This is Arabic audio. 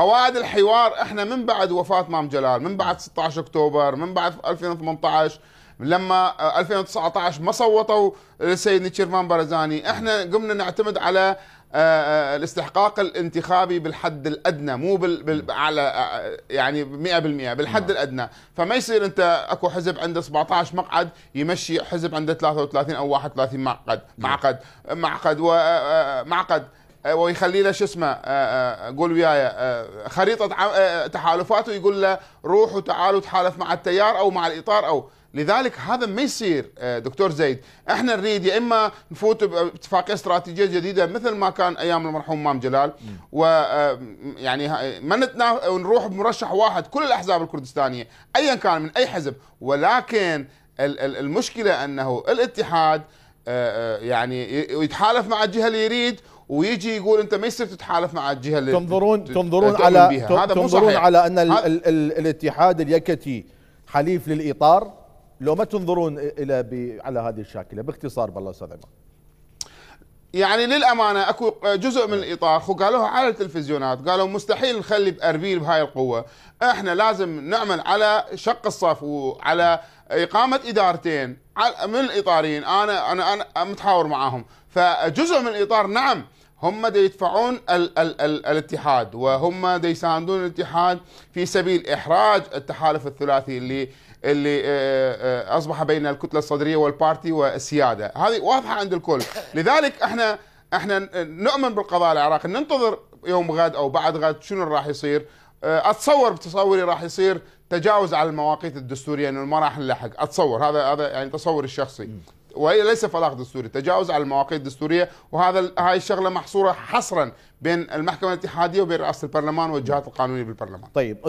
قواعد الحوار احنا من بعد وفاه مام جلال من بعد 16 اكتوبر من بعد 2018 لما 2019 آه، ما صوتوا للسيد نيتشيرفان بارزاني احنا قمنا نعتمد على آه، آه، الاستحقاق الانتخابي بالحد الادنى مو بال, بال... على يعني 100% بالحد نعم. الادنى فما يصير انت اكو حزب عنده 17 مقعد يمشي حزب عنده 33 او 31 نعم. معقد معقد معقد ومعقد آه، ويخلي له شو اسمه آه، آه، قول وياي خريطه تحالفات ويقول له روح وتعال وتحالف مع التيار او مع الاطار او لذلك هذا ما يصير دكتور زيد احنا نريد يا اما نفوت باتفاقيه استراتيجيه جديده مثل ما كان ايام المرحوم مام جلال ويعني ما نروح بمرشح واحد كل الاحزاب الكردستانيه ايا كان من اي حزب ولكن المشكله انه الاتحاد آه، آه، يعني يتحالف مع الجهه اللي يريد ويجي يقول انت ما يصير تتحالف مع الجهه اللي تنظرون تنظرون على تنظرون على ان ال ال ال الاتحاد اليكتي حليف للاطار لو ما تنظرون الى على هذه الشاكله باختصار بالله استاذ عمر يعني للامانه اكو جزء من إيه. الاطار وقالوها على التلفزيونات قالوا مستحيل نخلي باربيل بهاي القوه احنا لازم نعمل على شق الصف وعلى اقامه ادارتين من الاطارين انا انا انا متحاور معاهم فجزء من الاطار نعم هم دا يدفعون ال ال ال الاتحاد وهم دا يساندون الاتحاد في سبيل احراج التحالف الثلاثي اللي اللي آه، آه، اصبح بين الكتله الصدريه والبارتي والسياده هذه واضحه عند الكل لذلك احنا احنا نؤمن بالقضاء العراقي ننتظر يوم غد او بعد غد شنو راح يصير آه، اتصور بتصوري راح يصير تجاوز على المواقيت الدستوريه انه ما راح نلحق اتصور هذا هذا يعني تصوري الشخصي وهي ليس فراغ دستوري تجاوز على المواقيت الدستوريه وهذا هاي الشغله محصوره حصرا بين المحكمه الاتحاديه وبين رئاسه البرلمان والجهات القانونيه بالبرلمان طيب